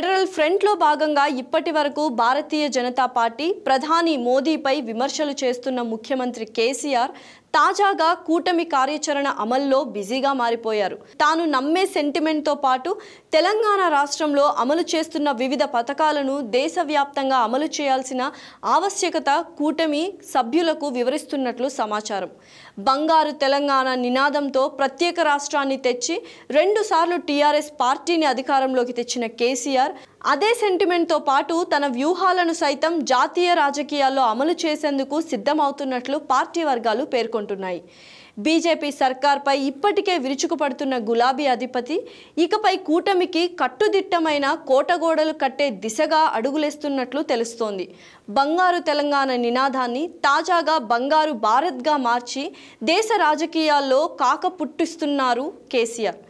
federal ఫ్రంట్లో భాగంగా ఇప్పటి వరకు భారతీయ జనతా పార్టీ ప్రధాని మోదీపై విమర్శలు చేస్తున్న ముఖ్యమంత్రి కేసీఆర్ తాజాగా కూటమి కార్యాచరణ అమల్లో బిజీగా మారిపోయారు తాను నమ్మే సెంటిమెంట్తో పాటు తెలంగాణ రాష్ట్రంలో అమలు చేస్తున్న వివిధ పథకాలను దేశవ్యాప్తంగా అమలు చేయాల్సిన ఆవశ్యకత కూటమి సభ్యులకు వివరిస్తున్నట్లు సమాచారం బంగారు తెలంగాణ నినాదంతో ప్రత్యేక రాష్ట్రాన్ని తెచ్చి రెండుసార్లు టీఆర్ఎస్ పార్టీని అధికారంలోకి తెచ్చిన కేసీఆర్ అదే సెంటిమెంట్తో పాటు తన వ్యూహాలను సైతం జాతీయ రాజకీయాల్లో అమలు చేసేందుకు సిద్ధమవుతున్నట్లు పార్టీ వర్గాలు పేర్కొంటున్నాయి బీజేపీ సర్కార్పై ఇప్పటికే విరుచుకుపడుతున్న గులాబీ అధిపతి ఇకపై కూటమికి కట్టుదిట్టమైన కోటగోడలు కట్టే దిశగా అడుగులేస్తున్నట్లు తెలుస్తోంది బంగారు తెలంగాణ నినాదాన్ని తాజాగా బంగారు భారత్గా మార్చి దేశ రాజకీయాల్లో కాక పుట్టిస్తున్నారు కేసీఆర్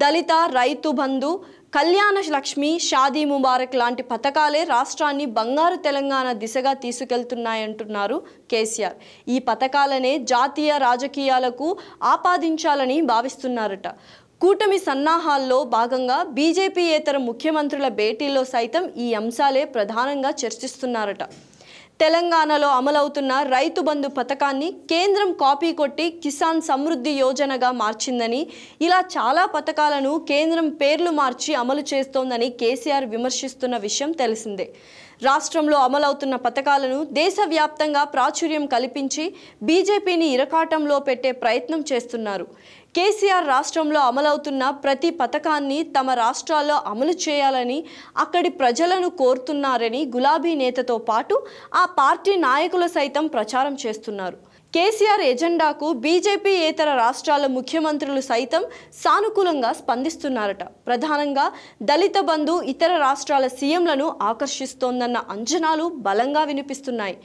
దళిత రైతు బంధు కళ్యాణ లక్ష్మి షాదీ ముబారక్ లాంటి పథకాలే రాష్ట్రాన్ని బంగారు తెలంగాణ దిశగా తీసుకెళ్తున్నాయంటున్నారు కేసీఆర్ ఈ పథకాలనే జాతీయ రాజకీయాలకు ఆపాదించాలని భావిస్తున్నారట కూటమి సన్నాహాల్లో భాగంగా బీజేపీయేతర ముఖ్యమంత్రుల భేటీలో సైతం ఈ అంశాలే ప్రధానంగా చర్చిస్తున్నారట తెలంగాణలో అమలవుతున్న రైతు బంధు పథకాన్ని కేంద్రం కాపీ కొట్టి కిసాన్ సమృద్ధి యోజనగా మార్చిందని ఇలా చాలా పథకాలను కేంద్రం పేర్లు మార్చి అమలు చేస్తోందని కేసీఆర్ విమర్శిస్తున్న విషయం తెలిసిందే రాష్ట్రంలో అమలవుతున్న పథకాలను దేశవ్యాప్తంగా ప్రాచుర్యం కల్పించి బీజేపీని ఇరకాటంలో పెట్టే ప్రయత్నం చేస్తున్నారు కేసీఆర్ రాష్ట్రంలో అమలవుతున్న ప్రతి పథకాన్ని తమ రాష్ట్రాల్లో అమలు చేయాలని అక్కడి ప్రజలను కోరుతున్నారని గులాబీ నేతతో పాటు ఆ పార్టీ నాయకులు సైతం ప్రచారం చేస్తున్నారు కేసీఆర్ ఎజెండాకు బీజేపీ ఏతర రాష్ట్రాల ముఖ్యమంత్రులు సైతం సానుకూలంగా స్పందిస్తున్నారట ప్రధానంగా దళిత బంధు ఇతర రాష్ట్రాల సీఎంలను ఆకర్షిస్తోందన్న అంచనాలు బలంగా వినిపిస్తున్నాయి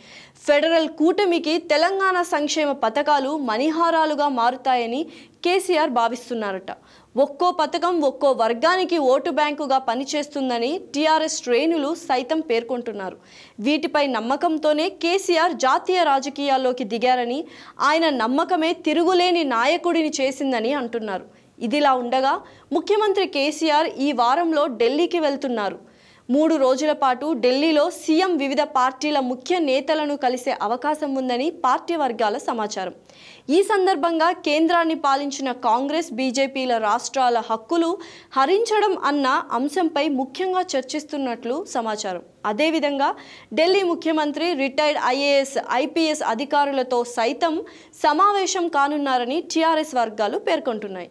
ఫెడరల్ కూటమికి తెలంగాణ సంక్షేమ పథకాలు మణిహారాలుగా మారుతాయని కేసీఆర్ భావిస్తున్నారట ఒక్కో పథకం ఒక్కో వర్గానికి ఓటు బ్యాంకుగా పనిచేస్తుందని టీఆర్ఎస్ శ్రేణులు సైతం పేర్కొంటున్నారు వీటిపై నమ్మకంతోనే కేసీఆర్ జాతీయ రాజకీయాల్లోకి దిగారని ఆయన నమ్మకమే తిరుగులేని నాయకుడిని చేసిందని అంటున్నారు ఇదిలా ఉండగా ముఖ్యమంత్రి కేసీఆర్ ఈ వారంలో ఢిల్లీకి వెళ్తున్నారు మూడు రోజుల పాటు ఢిల్లీలో సీఎం వివిధ పార్టీల ముఖ్య నేతలను కలిసే అవకాశం ఉందని పార్టీ వర్గాల సమాచారం ఈ సందర్భంగా కేంద్రాన్ని పాలించిన కాంగ్రెస్ బీజేపీల రాష్ట్రాల హక్కులు హరించడం అన్న అంశంపై ముఖ్యంగా చర్చిస్తున్నట్లు సమాచారం అదేవిధంగా ఢిల్లీ ముఖ్యమంత్రి రిటైర్డ్ ఐఏఎస్ ఐపీఎస్ అధికారులతో సైతం సమావేశం కానున్నారని టీఆర్ఎస్ వర్గాలు పేర్కొంటున్నాయి